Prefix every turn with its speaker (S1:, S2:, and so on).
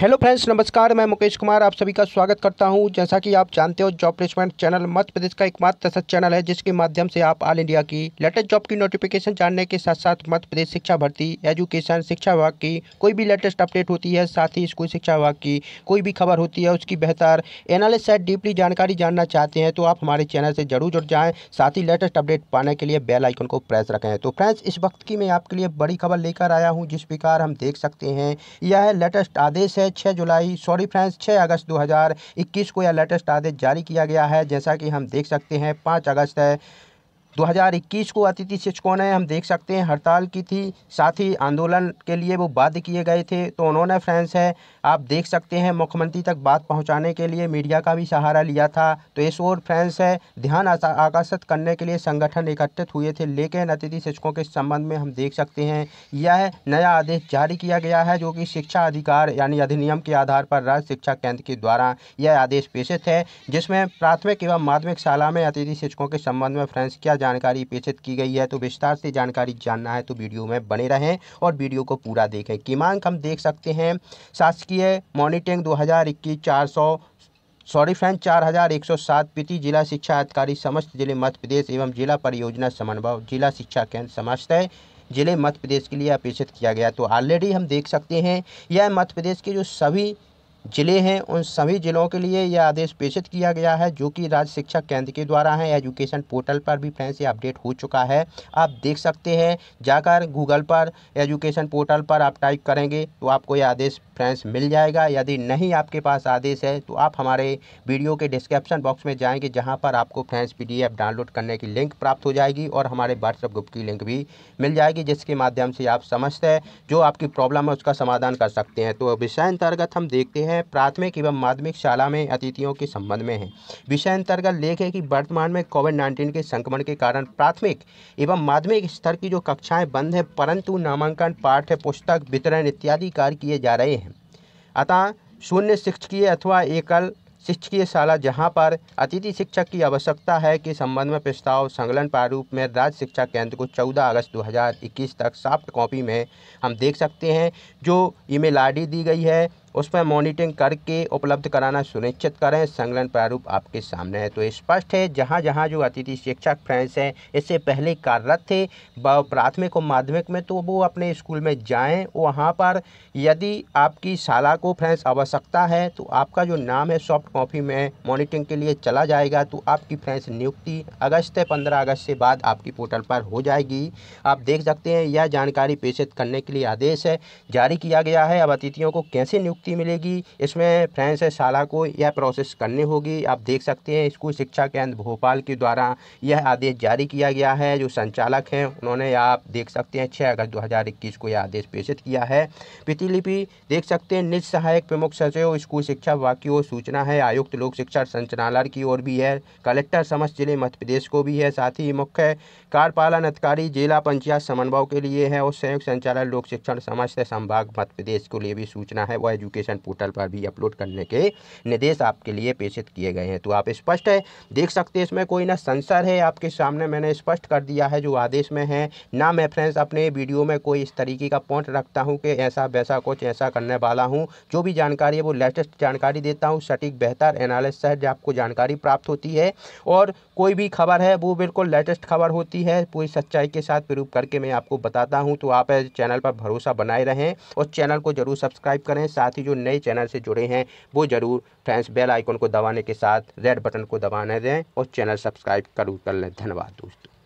S1: hello friends नमस्कार मैं मुकेश कुमार आप सभी का स्वागत करता हूं जैसा कि आप जानते हो job placement channel Madhya Pradesh का एकमात्र ऐसा चैनल है जिसके माध्यम से आप ऑल इंडिया की लेटेस्ट जॉब की नोटिफिकेशन जानने के साथ साथ मध्य प्रदेश शिक्षा भर्ती एजुकेशन शिक्षा विभाग की कोई भी लेटेस्ट अपडेट होती है साथ ही स्कूल शिक्षा विभाग की कोई भी खबर होती है उसकी बेहतर एनालिस डीपली जानकारी जानना चाहते हैं तो आप हमारे चैनल से जरूर जुड़ जाएँ साथ ही लेटेस्ट अपडेट पाने के लिए बेल आइकन को प्रेस रखें तो फ्रेंड्स इस वक्त की मैं आपके लिए बड़ी खबर लेकर आया हूँ जिस प्रकार हम देख सकते हैं यह लेटेस्ट आदेश है है 6 जुलाई सॉरी फ्रेंड्स 6 अगस्त 2021 को यह लेटेस्ट आदेश जारी किया गया है जैसा कि हम देख सकते हैं 5 अगस्त है 2021 को अतिथि शिक्षकों ने हम देख सकते हैं हड़ताल की थी साथ ही आंदोलन के लिए वो बाध्य किए गए थे तो उन्होंने फ्रेंड्स है आप देख सकते हैं मुख्यमंत्री तक बात पहुंचाने के लिए मीडिया का भी सहारा लिया था तो इस ओर फ्रेंड्स है ध्यान आकर्षित करने के लिए संगठन एकत्रित हुए थे लेकिन अतिथि शिक्षकों के संबंध में हम देख सकते हैं यह नया आदेश जारी किया गया है जो कि शिक्षा अधिकार यानी अधिनियम के आधार पर राज्य शिक्षा केंद्र के द्वारा यह आदेश पेशित है जिसमें प्राथमिक एवं माध्यमिक शाला में अतिथि शिक्षकों के संबंध में फ्रेंड्स किया जानकारी प्रेषित की गई है तो विस्तार से जानकारी जानना है तो वीडियो में बने रहें और वीडियो को पूरा देखें किमांक हम देख सकते हैं शासकीय मॉनिटरिंग दो हज़ार इक्कीस चार सौ सॉरी फ्रेंड चार हज़ार एक सौ सात पीति जिला शिक्षा अधिकारी समस्त जिले मध्य प्रदेश एवं जिला परियोजना समन्वय जिला शिक्षा केंद्र समस्त है जिले मध्य प्रदेश के लिए अपेक्षित किया गया तो ऑलरेडी हम देख सकते हैं यह मध्य प्रदेश के जो सभी ज़िले हैं उन सभी ज़िलों के लिए यह आदेश प्रेषित किया गया है जो कि राज्य शिक्षा केंद्र के द्वारा है एजुकेशन पोर्टल पर भी फ्रेंड्स ये अपडेट हो चुका है आप देख सकते हैं जाकर गूगल पर एजुकेशन पोर्टल पर आप टाइप करेंगे तो आपको यह आदेश फ्रेंड्स मिल जाएगा यदि नहीं आपके पास आदेश है तो आप हमारे वीडियो के डिस्क्रिप्शन बॉक्स में जाएंगे जहाँ पर आपको फ्रेंड्स पी डाउनलोड करने की लिंक प्राप्त हो जाएगी और हमारे व्हाट्सएप ग्रुप की लिंक भी मिल जाएगी जिसके माध्यम से आप समझते हैं जो आपकी प्रॉब्लम है उसका समाधान कर सकते हैं तो विषय अंतर्गत हम देखते हैं हैं प्राथमिक एवं माध्यमिक शाला में अतिथियों के संबंध में है विषय अंतर्गत लेख है कि वर्तमान में कोविड नाइन्टीन के संक्रमण के कारण प्राथमिक एवं माध्यमिक स्तर की जो कक्षाएँ बंद हैं परंतु नामांकन पाठ्य पुस्तक वितरण इत्यादि कार्य किए जा रहे हैं अतः शून्य शिक्षकीय अथवा एकल शिक्षकीय शाला जहां पर अतिथि शिक्षक की आवश्यकता है के संबंध में प्रस्ताव संकलन प्रारूप में राज्य शिक्षा केंद्र को 14 अगस्त 2021 तक सॉफ्ट कॉपी में हम देख सकते हैं जो ईमेल आईडी दी गई है उस पर मॉनिटरिंग करके उपलब्ध कराना सुनिश्चित करें संगलन प्रारूप आपके सामने है तो स्पष्ट है जहाँ जहाँ जो अतिथि शिक्षक फ्रेंड्स हैं इससे पहले कार्यरत थे प्राथमिक और माध्यमिक में तो वो अपने स्कूल में जाएँ वहाँ पर यदि आपकी शाला को फ्रेंड्स आवश्यकता है तो आपका जो नाम है सॉफ्ट कॉपी में मॉनिटरिंग के लिए चला जाएगा तो आपकी फ्रेंड्स नियुक्ति अगस्त पंद्रह अगस्त से बाद आपकी पोर्टल पर हो जाएगी आप देख सकते हैं यह जानकारी प्रेषित करने के लिए आदेश है जारी किया गया है अब अतिथियों को कैसे नियुक्त मुक्ति मिलेगी इसमें शाला को यह प्रोसेस करनी होगी आप देख सकते हैं स्कूल शिक्षा केंद्र भोपाल के द्वारा यह आदेश जारी किया गया है जो संचालक हैं उन्होंने आप देख सकते हैं छः अगस्त दो को यह आदेश प्रेषित किया है प्रतिलिपि देख सकते हैं निज सहायक प्रमुख सचिव स्कूल शिक्षा विभाग की ओर सूचना है आयुक्त लोक शिक्षा संचालय की ओर भी है कलेक्टर समस्त जिले मध्य प्रदेश को भी है साथ ही मुख्य कार्यपालन अधिकारी जिला पंचायत समन्वय के लिए है और संयुक्त संचालक लोक शिक्षण समस्त संभाग मध्य प्रदेश के लिए भी सूचना है वह एजुकेशन पोर्टल पर भी अपलोड करने के निर्देश आपके लिए प्रेषित किए गए हैं तो आप स्पष्ट है देख सकते हैं इसमें कोई ना संसर है आपके सामने मैंने स्पष्ट कर दिया है जो आदेश में है ना मैं फ्रेंड्स अपने वीडियो में कोई इस तरीके का पॉइंट रखता हूँ कि ऐसा वैसा कुछ ऐसा करने वाला हूँ जो भी जानकारी है वो लेटेस्ट जानकारी देता हूँ सटीक बेहतर एनालिसिस आपको जानकारी प्राप्त होती है और कोई भी खबर है वो बिल्कुल लेटेस्ट खबर होती है पूरी सच्चाई के साथ प्रूफ करके मैं आपको बताता हूँ तो आप चैनल पर भरोसा बनाए रहें और चैनल को जरूर सब्सक्राइब करें साथ ही जो नए चैनल से जुड़े हैं वो ज़रूर फ्रेंड्स बेल आइकन को दबाने के साथ रेड बटन को दबाने दें और चैनल सब्सक्राइब जरूर कर लें धन्यवाद दोस्तों